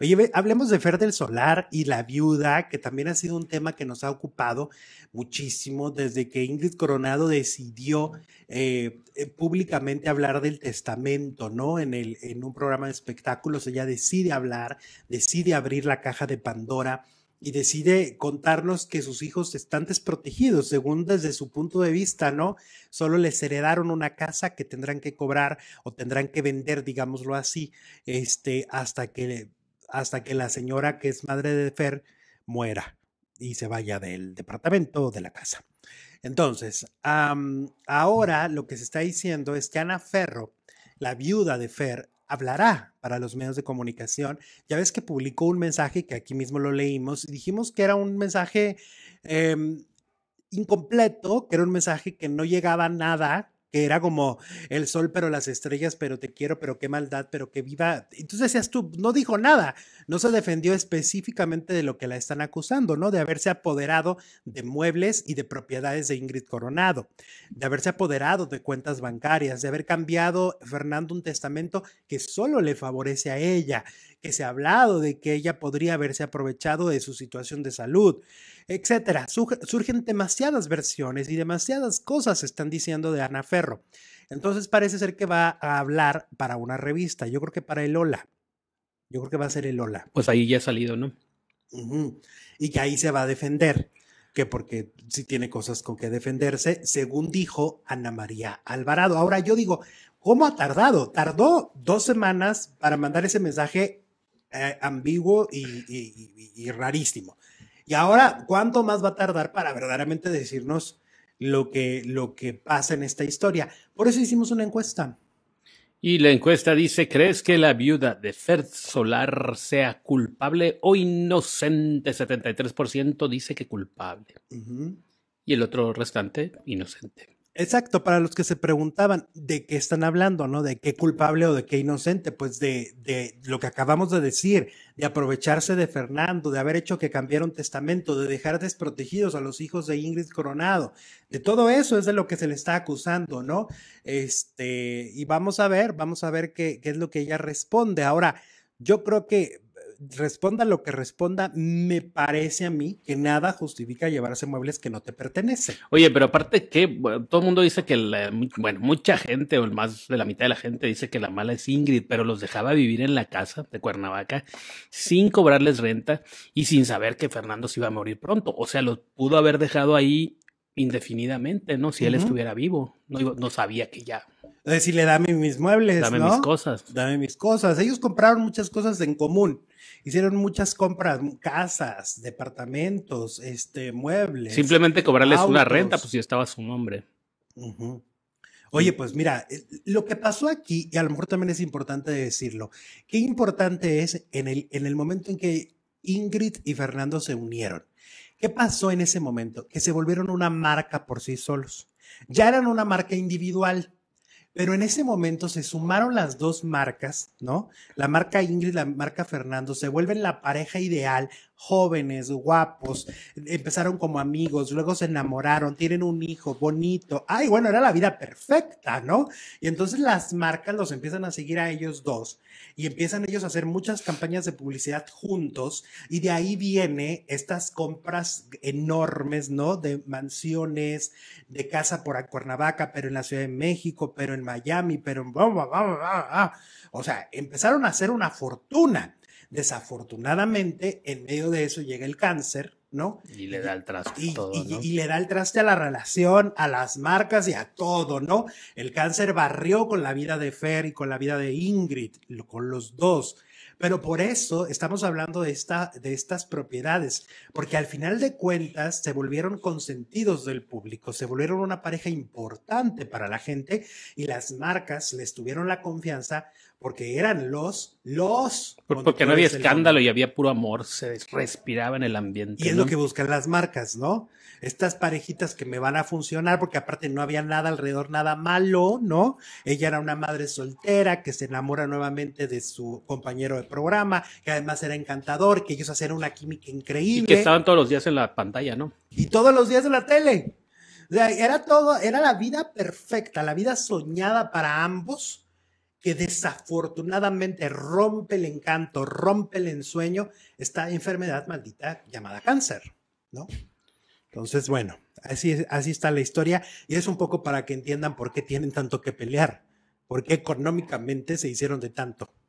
oye, hablemos de Fer del Solar y la viuda, que también ha sido un tema que nos ha ocupado muchísimo desde que Ingrid Coronado decidió eh, eh, públicamente hablar del testamento, ¿no? En, en un programa de espectáculos, ella decide hablar, decide abrir la caja de Pandora y decide contarnos que sus hijos están desprotegidos, según desde su punto de vista, ¿no? Solo les heredaron una casa que tendrán que cobrar o tendrán que vender, digámoslo así, este, hasta que, hasta que la señora que es madre de Fer muera y se vaya del departamento o de la casa. Entonces, ahora lo que se está diciendo es que Ana Ferro, la viuda de Fer, hablará para los medios de comunicación. Ya ves que publicó un mensaje que aquí mismo lo leímos y dijimos que era un mensaje em, incompleto, que era un mensaje que no llegaba a nada, que era como el sol, pero las estrellas, pero te quiero, pero qué maldad, pero qué viva. Entonces decías tú, no dijo nada, no se defendió específicamente de lo que la están acusando, ¿no? De haberse apoderado de muebles y de propiedades de Ingrid Coronado, de haberse apoderado de cuentas bancarias, de haber cambiado Fernando un testamento que solo le favorece a ella, que se ha hablado de que ella podría haberse aprovechado de su situación de salud, etcétera. Surgen demasiadas versiones y demasiadas cosas se están diciendo de Ana Ferro. Entonces parece ser que va a hablar para una revista, yo creo que para el Ola. Yo creo que va a ser el Ola. Pues ahí ya ha salido, ¿no? Y que ahí se va a defender, que porque sí tiene cosas con que defenderse, según dijo Ana María Alvarado. Ahora yo digo, ¿cómo ha tardado? Tardó dos semanas para mandar ese mensaje eh, ambiguo y, rarísimo. Y ahora, ¿cuánto más va a tardar para verdaderamente decirnos lo que, lo que pasa en esta historia? Por eso hicimos una encuesta. Y la encuesta dice, ¿crees que la viuda de Ferd Solar sea culpable o inocente? 73% dice que culpable. Y el otro restante, inocente. Exacto, para los que se preguntaban de qué están hablando, ¿no? De qué culpable o de qué inocente, pues de, de, lo que acabamos de decir, de aprovecharse de Fernando, de haber hecho que cambiara un testamento, de dejar desprotegidos a los hijos de Ingrid Coronado, de todo eso es de lo que se le está acusando, ¿no? Este, y vamos a ver, vamos a ver qué, qué es lo que ella responde. Ahora, yo creo que responda lo que responda, me parece a mí que nada justifica llevarse muebles que no te pertenecen. Oye, pero aparte que todo el mundo dice que, bueno, mucha gente o el más de la mitad de la gente dice que la mala es Ingrid, pero los dejaba vivir en la casa de Cuernavaca sin cobrarles renta y sin saber que Fernando se iba a morir pronto. O sea, los pudo haber dejado ahí indefinidamente, ¿no? Si él estuviera vivo, no, no sabía que ya Decirle, dame mis muebles. Dame mis cosas. Dame mis cosas. Ellos compraron muchas cosas en común. Hicieron muchas compras, casas, departamentos, este, muebles. Simplemente cobrarles una renta, pues si estaba su nombre. Oye, pues mira, lo que pasó aquí, y a lo mejor también es importante decirlo, qué importante es en el, en el momento en que Ingrid y Fernando se unieron. ¿Qué pasó en ese momento? Que se volvieron una marca por sí solos. Ya eran una marca individual pero en ese momento se sumaron las dos marcas, ¿no? La marca Ingrid, la marca Fernando, se vuelven la pareja ideal jóvenes, guapos, empezaron como amigos, luego se enamoraron, tienen un hijo bonito. Ay, bueno, era la vida perfecta, ¿no? Y entonces las marcas los empiezan a seguir a ellos dos y empiezan ellos a hacer muchas campañas de publicidad juntos y de ahí viene estas compras enormes, ¿no? De mansiones, de casa por Cuernavaca, pero en la Ciudad de México, pero en Miami, pero en... O sea, empezaron a hacer una fortuna. Desafortunadamente, en medio de eso llega el cáncer, ¿no? Y le da el traste y, le da el traste a la relación, a las marcas y a todo, ¿no? El cáncer barrió con la vida de Fer y con la vida de Ingrid, con los dos. Pero por eso estamos hablando de, esta, de estas propiedades, porque al final de cuentas se volvieron consentidos del público, se volvieron una pareja importante para la gente y las marcas les tuvieron la confianza porque eran los, los. porque no había escándalo y había puro amor, se respiraba en el ambiente. Y es lo que buscan las marcas, ¿no? Estas parejitas que me van a funcionar, porque aparte no había nada alrededor, nada malo, ¿no? Ella era una madre soltera que se enamora nuevamente de su compañero de programa, que además era encantador, que ellos hacían una química increíble. Y que estaban todos los días en la pantalla, ¿no? Y todos los días en la tele. O sea, era todo, era la vida perfecta, la vida soñada para ambos, que desafortunadamente rompe el encanto, rompe el ensueño, esta enfermedad maldita llamada cáncer, ¿no? Entonces, bueno, así, así está la historia y es un poco para que entiendan por qué tienen tanto que pelear, por qué económicamente se hicieron de tanto.